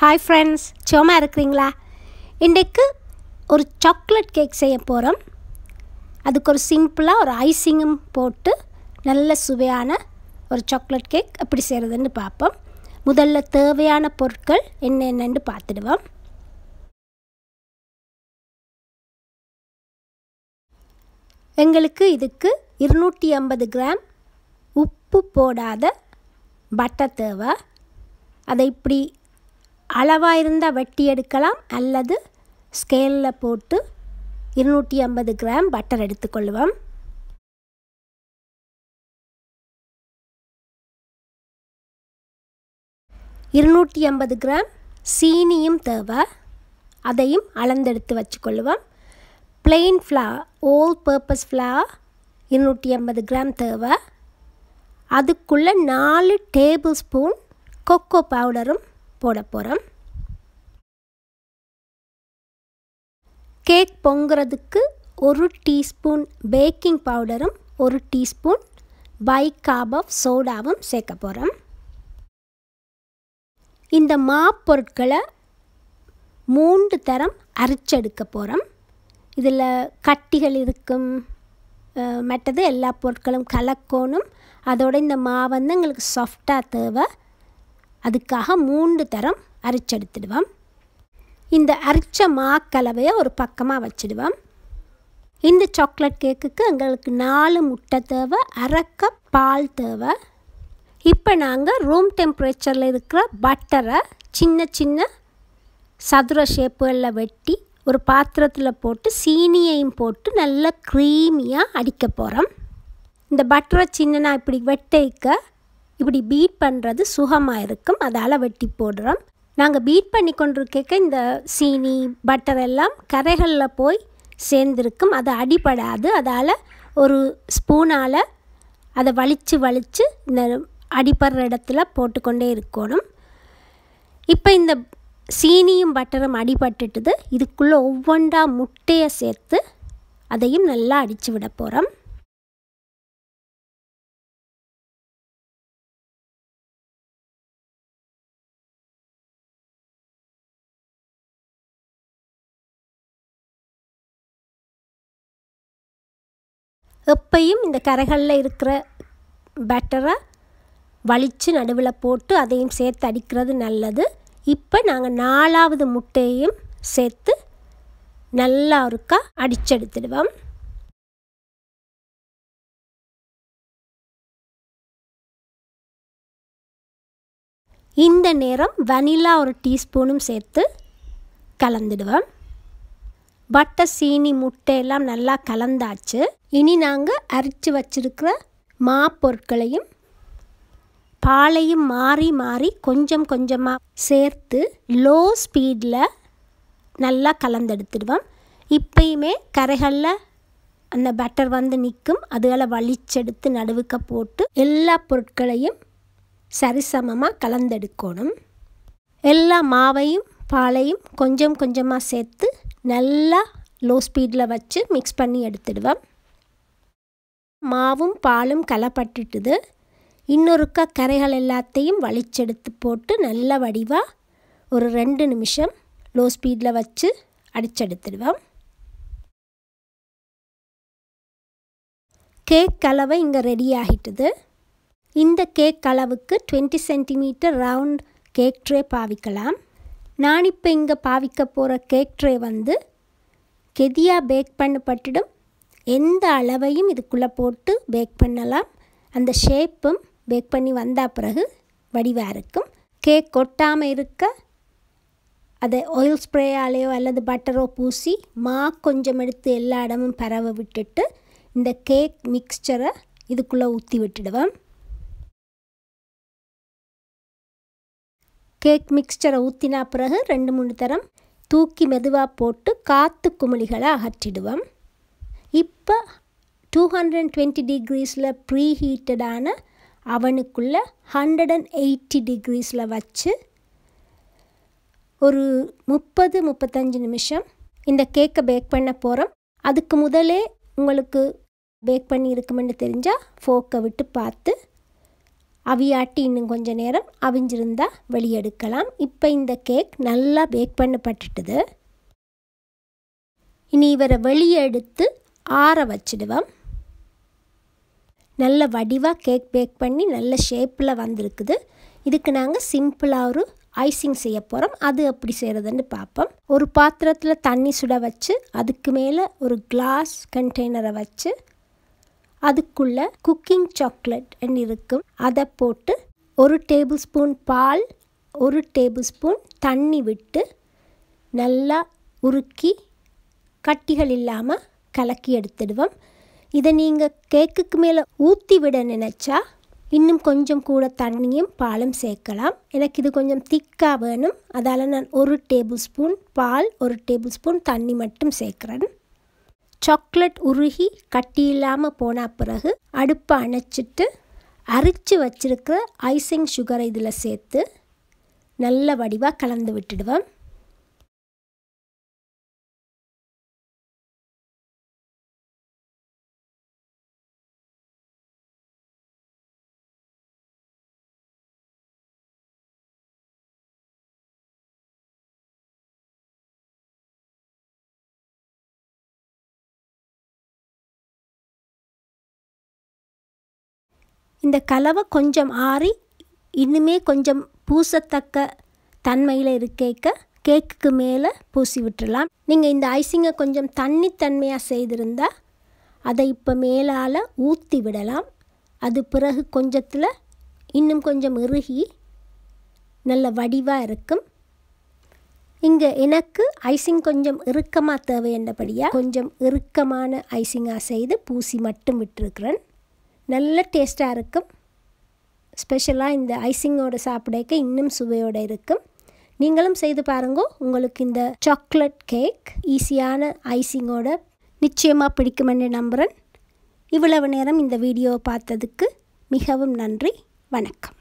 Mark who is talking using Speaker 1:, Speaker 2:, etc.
Speaker 1: hi friends சோமா இருக்கிறீங்களா இன்றைக்கு ஒரு சாக்லேட் கேக் செய்ய போகிறோம் அதுக்கு ஒரு சிம்பிளாக ஒரு ஐசிங்கும் போட்டு நல்ல சுவையான ஒரு சாக்லேட் கேக் எப்படி செய்கிறதுன்னு பார்ப்போம் முதல்ல தேவையான பொருட்கள் என்னென்னு பார்த்துடுவோம் எங்களுக்கு இதுக்கு இருநூற்றி ஐம்பது கிராம் உப்பு போடாத பட்டர் தேவை அதை இப்படி அளவாக இருந்தால் வெட்டி எடுக்கலாம் அல்லது ஸ்கேலில் போட்டு இருநூற்றி ஐம்பது கிராம் பட்டர் எடுத்துக்கொள்வோம் இருநூற்றி ஐம்பது கிராம் சீனியும் தேவை அதையும் அளந்தெடுத்து வச்சுக்கொள்வோம் பிளெயின் ஃப்ளா ஓல் பர்பஸ் ஃப்ளா இருநூற்றி ஐம்பது கிராம் தேவை அதுக்குள்ளே நாலு டேபிள் ஸ்பூன் கொக்கோ பவுடரும் போட போகிறோம் கேக் பொங்குறதுக்கு ஒரு டீஸ்பூன் பேக்கிங் பவுடரும் ஒரு டீஸ்பூன் பை காப் ஆஃப் சோடாவும் சேர்க்க போகிறோம் இந்த மா பொருட்களை மூன்று தரம் அரிச்செடுக்க போகிறோம் இதில் கட்டிகள் இருக்கும் மற்றது எல்லா பொருட்களும் கலக்கணும் அதோட இந்த மா வந்து எங்களுக்கு சாஃப்டாக தேவை அதுக்காக மூன்று தரம் அரிச்செடுத்துடுவோம் இந்த அரிச்ச மா ஒரு பக்கமாக வச்சுடுவோம் இந்த சாக்லேட் கேக்குக்கு எங்களுக்கு நாலு முட்டை தேவை அரைக்க பால் தேவை இப்போ நாங்கள் ரூம் டெம்பரேச்சரில் இருக்கிற பட்டரை சின்ன சின்ன சதுர ஷேப்புகளில் வெட்டி ஒரு பாத்திரத்தில் போட்டு சீனியையும் போட்டு நல்லா க்ரீமியாக அடிக்க போகிறோம் இந்த பட்டரை சின்னனா இப்படி வெட்டைக்க இப்படி பீட் பண்ணுறது சுகமாக இருக்கும் அதால் வெட்டி போடுறோம் நாங்கள் பீட் பண்ணி கொண்டிருக்க இந்த சீனி பட்டர் எல்லாம் கரைகளில் போய் சேர்ந்துருக்கும் அது அடிபடாது அதால் ஒரு ஸ்பூனால் அதை வலித்து வலித்து இந்த அடிப்படுற இடத்துல போட்டுக்கொண்டே இருக்கணும் இப்போ இந்த சீனியும் பட்டரும் அடிபட்டுட்டுது இதுக்குள்ளே ஒவ்வொன்றா முட்டையை சேர்த்து அதையும் நல்லா அடித்து விட போகிறோம் எப்பையும் இந்த கரைகளில் இருக்கிற பேட்டரை வலித்து நடுவில் போட்டு அதையும் சேர்த்து அடிக்கிறது நல்லது இப்போ நாங்கள் நாலாவது முட்டையையும் சேர்த்து நல்லா இருக்கா அடிச்செடுத்துடுவோம் இந்த நேரம் வனிலா ஒரு டீஸ்பூனும் சேர்த்து கலந்துடுவோம் பட்டை சீனி முட்டையெல்லாம் நல்லா கலந்தாச்சு இனி நாங்கள் அரிச்சு வச்சுருக்கிற மா பொருட்களையும் பாலையும் மாறி மாறி கொஞ்சம் கொஞ்சமாக சேர்த்து லோ ஸ்பீடில் நல்லா கலந்தெடுத்துடுவோம் இப்பயுமே கரைகளில் அந்த பட்டர் வந்து நிற்கும் அதுகளை வலிச்செடுத்து நடுவுக்க போட்டு எல்லா பொருட்களையும் சரிசமமாக கலந்தெடுக்கணும் எல்லா மாவையும் பாலையும் கொஞ்சம் கொஞ்சமாக சேர்த்து நல்லா லோ ஸ்பீடில் வச்சு மிக்ஸ் பண்ணி எடுத்துடுவேன் மாவும் பாலும் கலப்பட்டுட்டுது இன்னொருக்கா கரைகள் எல்லாத்தையும் வலிச்செடுத்து போட்டு நல்ல வடிவாக ஒரு ரெண்டு நிமிஷம் லோ ஸ்பீடில் வச்சு அடிச்செடுத்துடுவோம் கேக் கலவை இங்கே ரெடி ஆகிட்டுது இந்த கேக் அளவுக்கு twenty centimetre round cake tray பாவிக்கலாம் நான் இப்போ இங்கே பாவிக்க போகிற கேக் ட்ரே வந்து கெதியாக பேக் பண்ணப்பட்டுடும் எந்த அளவையும் இதுக்குள்ளே போட்டு பேக் பண்ணலாம் அந்த ஷேப்பும் பேக் பண்ணி வந்தால் பிறகு வடிவாக இருக்கும் கேக் கொட்டாமல் இருக்க அதை ஆயில் ஸ்ப்ரேயாலேயோ அல்லது பட்டரோ பூசி மா கொஞ்சம் எடுத்து எல்லா இடமும் பரவ விட்டுட்டு இந்த கேக் மிக்சரை இதுக்குள்ளே ஊற்றி விட்டுடுவேன் கேக் மிக்சரை ஊற்றினா பிறகு ரெண்டு மூணு தரம் தூக்கி மெதுவாக போட்டு காற்று குமிழிகளை அகற்றிடுவோம் இப்போ டூ ஹண்ட்ரட் டுவெண்ட்டி டிகிரீஸில் ப்ரீ ஹீட்டடான அவனுக்குள்ளே ஹண்ட்ரட் அண்ட் எயிட்டி டிகிரீஸில் வச்சு ஒரு முப்பது முப்பத்தஞ்சு நிமிஷம் இந்த கேக்கை பேக் பண்ண போகிறோம் அதுக்கு முதலே உங்களுக்கு பேக் பண்ணி இருக்குமென்னு தெரிஞ்சால் ஃபோக்கை விட்டு பார்த்து அவியாட்டி இன்னும் கொஞ்சம் நேரம் அவிஞ்சிருந்தால் வெளியெடுக்கலாம் இப்போ இந்த கேக் நல்லா பேக் பண்ணப்பட்டுட்டுது இனி இவரை வெளியே எடுத்து ஆற வச்சுடுவோம் நல்ல வடிவாக கேக் பேக் பண்ணி நல்ல ஷேப்பில் வந்திருக்குது இதுக்கு நாங்கள் சிம்பிளாக ஒரு ஐசிங் செய்ய போகிறோம் அது எப்படி செய்கிறதுன்னு பார்ப்போம் ஒரு பாத்திரத்தில் தண்ணி சுட வச்சு அதுக்கு மேலே ஒரு கிளாஸ் கண்டெய்னரை வச்சு அதுக்குள்ளே குக்கிங் சாக்லேட் இருக்கும் அதை போட்டு ஒரு டேபிள் ஸ்பூன் பால் ஒரு டேபிள் ஸ்பூன் தண்ணி விட்டு நல்லா உருக்கி கட்டிகள் இல்லாமல் கலக்கி எடுத்துடுவோம் இதை நீங்கள் கேக்குக்கு மேலே ஊற்றி விட நினச்சா இன்னும் கொஞ்சம் கூட தண்ணியும் பாலும் சேர்க்கலாம் எனக்கு இது கொஞ்சம் திக்காக வேணும் அதால் நான் ஒரு டேபிள் ஸ்பூன் பால் ஒரு டேபிள் ஸ்பூன் தண்ணி மட்டும் சேர்க்குறேன் சாக்லேட் உருகி கட்டி இல்லாமல் போன பிறகு அடுப்பை அணைச்சிட்டு அரிச்சு வச்சிருக்க ஐசிங் சுகரை இதில் சேர்த்து நல்ல வடிவாக கலந்து விட்டுடுவேன் இந்த கலவை கொஞ்சம் ஆறி இன்னுமே கொஞ்சம் பூசத்தக்க தன்மையில் இருக்கேக்க கேக்குக்கு மேலே பூசி விட்டுடலாம் நீங்கள் இந்த ஐசிங்கை கொஞ்சம் தண்ணி தன்மையாக செய்திருந்தா அதை இப்போ மேலால் ஊற்றி விடலாம் அது பிறகு கொஞ்சத்தில் இன்னும் கொஞ்சம் இறுகி நல்ல வடிவாக இருக்கும் இங்கே எனக்கு ஐசிங் கொஞ்சம் இறுக்கமாக தேவை என்றபடியாக கொஞ்சம் இறுக்கமான ஐசிங்காக செய்து பூசி மட்டும் விட்டுருக்குறேன் நல்ல டேஸ்ட்டாக இருக்கும் ஸ்பெஷலாக இந்த ஐசிங்கோடு சாப்பிடக்க இன்னும் சுவையோடு இருக்கும் நீங்களும் செய்து பாருங்க உங்களுக்கு இந்த சாக்லேட் கேக் ஈஸியான ஐசிங்கோட நிச்சயமாக பிடிக்குமென்று நம்புகிறேன் இவ்வளவு நேரம் இந்த வீடியோவை பார்த்ததுக்கு மிகவும் நன்றி வணக்கம்